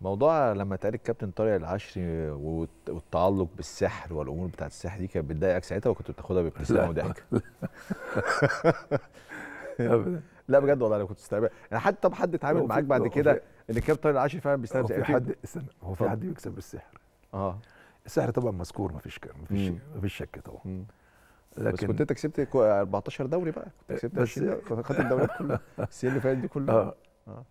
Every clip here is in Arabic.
موضوع لما اتقال الكابتن طارق العشري والتعلق بالسحر والامور بتاعت السحر دي كانت بتضايقك ساعتها وكنت بتاخدها بابتسامه وضحك؟ لا بجد والله انا كنت استقبل يعني حتى طب حد اتعامل معاك بعد كده ان الكابتن طارق العشري فعلا بيستهزئ زي يعني حد استنى هو في حد بيكسب بالسحر؟ اه السحر طبعا مذكور مفيش مفيش مفيش شك طبعا مم. لكن بس كنت انت كسبت 14 دوري بقى كنت أه، كسبت خدت الدوريات كلها السنين إيه اللي فاتت دي كلها آه. آه.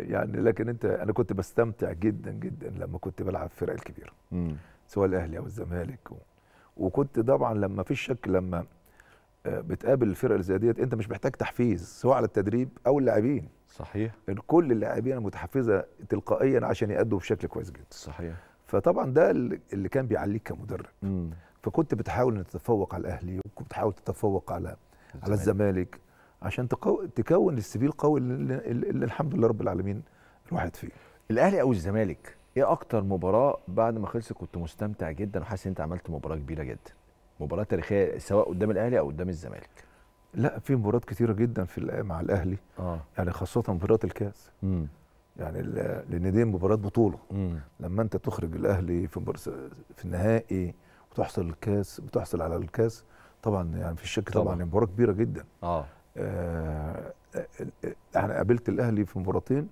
يعني لكن انت انا كنت بستمتع جدا جدا لما كنت بلعب في الفرق الكبيره سواء الاهلي او الزمالك و... وكنت طبعا لما في شك لما آه، بتقابل الفرق اللي زي ديت انت مش محتاج تحفيز سواء على التدريب او اللاعبين صحيح ان كل اللاعبين متحفزه تلقائيا عشان يأدوا بشكل كويس جدا صحيح فطبعا ده اللي كان بيعليك كمدرب مم. فكنت بتحاول ان تتفوق على الاهلي وكنت بتحاول تتفوق على الزمالك. على الزمالك عشان تقو... تكون السي في القوي اللي, اللي الحمد لله رب العالمين الواحد فيه الاهلي او الزمالك ايه اكتر مباراه بعد ما خلصت كنت مستمتع جدا وحاسس ان انت عملت مباراه كبيره جدا مباراه تاريخيه سواء قدام الاهلي او قدام الزمالك لا في مباريات كتيره جدا في مع الاهلي آه. يعني خاصه مباريات الكاس امم يعني لان دي مباريات بطوله مم. لما انت تخرج الاهلي في في النهائي وتحصل الكاس بتحصل على الكاس طبعا يعني في الشك طبعا, طبعا مباراه كبيره جدا اه يعني قابلت الاهلي في مباراتين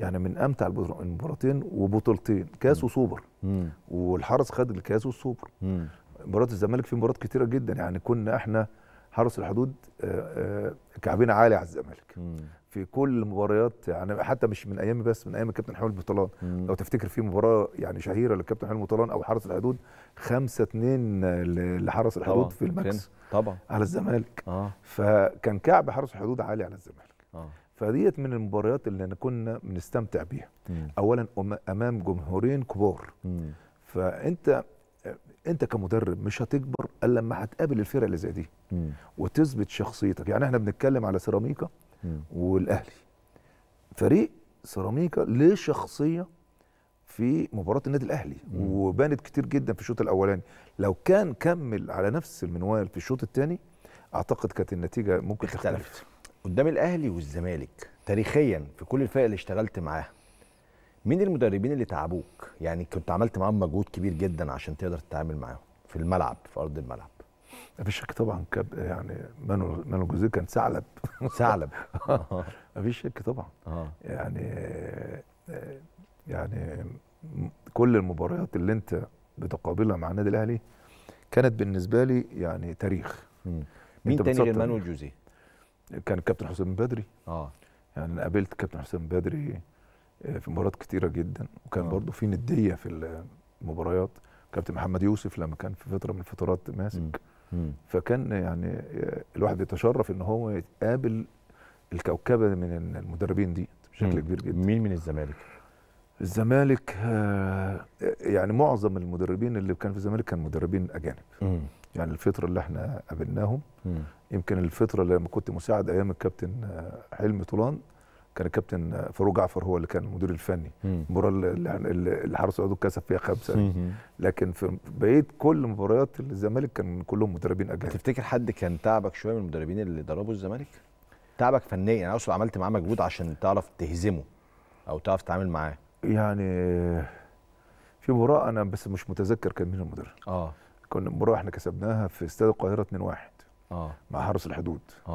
يعني من امتع المباراتين وبطولتين كاس وسوبر والحرس خد الكاس والسوبر مباراه الزمالك في مباريات كتيره جدا يعني كنا احنا حرس الحدود آه، آه، كعبين عالي على الزمالك في كل المباريات يعني حتى مش من ايامي بس من ايام الكابتن حلمي بطلان لو تفتكر في مباراه يعني شهيره للكابتن حلمي بطلان او حرس الحدود 5 2 لحرس الحدود طبعًا. في الماكس طبعا على الزمالك آه. فكان كعب حرس الحدود عالي على الزمالك آه. فديت من المباريات اللي كنا بنستمتع بيها مم. اولا امام جمهورين كبار مم. فانت انت كمدرب مش هتكبر الا لما هتقابل الفرق اللي زي دي وتثبت شخصيتك يعني احنا بنتكلم على سيراميكا والاهلي فريق سيراميكا ليه شخصيه في مباراه النادي الاهلي وبانت كتير جدا في الشوط الاولاني لو كان كمل على نفس المنوال في الشوط الثاني اعتقد كانت النتيجه ممكن اختلفت تختلف. قدام الاهلي والزمالك تاريخيا في كل الفرق اللي اشتغلت معاها مين المدربين اللي تعبوك يعني كنت عملت معاهم مجهود كبير جدا عشان تقدر تتعامل معاهم في الملعب في ارض الملعب مفيش شك طبعا كاب يعني مانو مانو جوزيه كان ثعلب ثعلب مفيش شك طبعا آه. يعني يعني كل المباريات اللي انت بتقابلها مع النادي الاهلي كانت بالنسبه لي يعني تاريخ مين تاني غير مانويل جوزيه؟ كان الكابتن حسام بدري اه يعني انا قابلت الكابتن حسام بدري آه، في مباريات كتيره جدا وكان آه. برضو في نديه في المباريات كابتن محمد يوسف لما كان في فتره من الفترات ماسك فكان يعني آه، الواحد بيتشرف ان هو يتقابل الكوكبه من المدربين دي بشكل كبير جدا مين من الزمالك الزمالك يعني معظم المدربين اللي كان في الزمالك كان مدربين اجانب يعني الفتره اللي احنا قابلناهم يمكن الفتره لما كنت مساعد ايام الكابتن حلمي طولان كان الكابتن فاروق جعفر هو اللي كان المدير الفني المباراه اللي حرس الحدود كسب فيها خمسه لكن في بقيه كل مباريات الزمالك كان كلهم مدربين اجانب تفتكر حد كان تعبك شويه من المدربين اللي دربوا الزمالك؟ تعبك فنيا انا يعني اقصد عملت معاه مجهود عشان تعرف تهزمه او تعرف تتعامل معاه يعني في مباراه انا بس مش متذكر كان مين المدرب اه كنا مباراه احنا كسبناها في استاد القاهره 2-1 اه مع حرس الحدود آه.